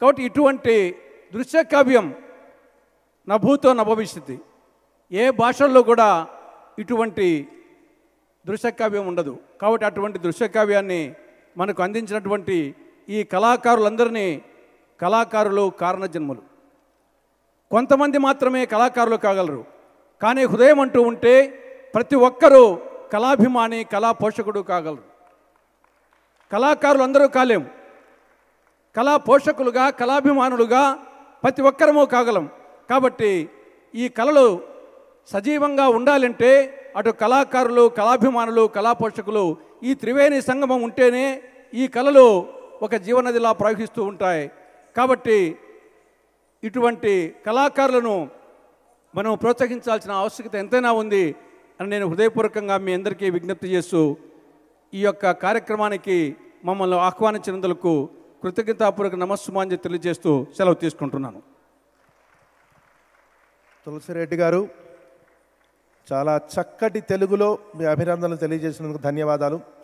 కాబట్టి ఇటువంటి దృశ్య కావ్యం నభూతో నభవిష్యతి ఏ భాషల్లో కూడా ఇటువంటి దృశ్యకావ్యం ఉండదు కాబట్టి అటువంటి దృశ్యకావ్యాన్ని మనకు అందించినటువంటి ఈ కళాకారులందరినీ కళాకారులు కారణజన్ములు కొంతమంది మాత్రమే కళాకారులు కాగలరు కానీ హృదయం అంటూ ఉంటే ప్రతి ఒక్కరూ కళాభిమాని కళా పోషకుడు కాగలరు కళాకారులు అందరూ కాలేము కళా పోషకులుగా కళాభిమానులుగా ప్రతి ఒక్కరము కాగలం కాబట్టి ఈ కళలు సజీవంగా ఉండాలంటే అటు కళాకారులు కళాభిమానులు కళా పోషకులు ఈ త్రివేణి సంగమం ఉంటేనే ఈ కళలు ఒక జీవనదిలా ప్రవహిస్తూ ఉంటాయి కాబట్టి ఇటువంటి కళాకారులను మనం ప్రోత్సహించాల్సిన ఆవశ్యకత ఎంతైనా ఉంది అని నేను హృదయపూర్వకంగా మీ అందరికీ విజ్ఞప్తి చేస్తూ ఈ యొక్క కార్యక్రమానికి మమ్మల్ని ఆహ్వానించినందుకు కృతజ్ఞతాపూర్వక నమస్సుమాన్ని తెలియజేస్తూ సెలవు తీసుకుంటున్నాను తులసిరెడ్డి గారు చాలా చక్కటి తెలుగులో మీ అభినందనలు తెలియజేసినందుకు ధన్యవాదాలు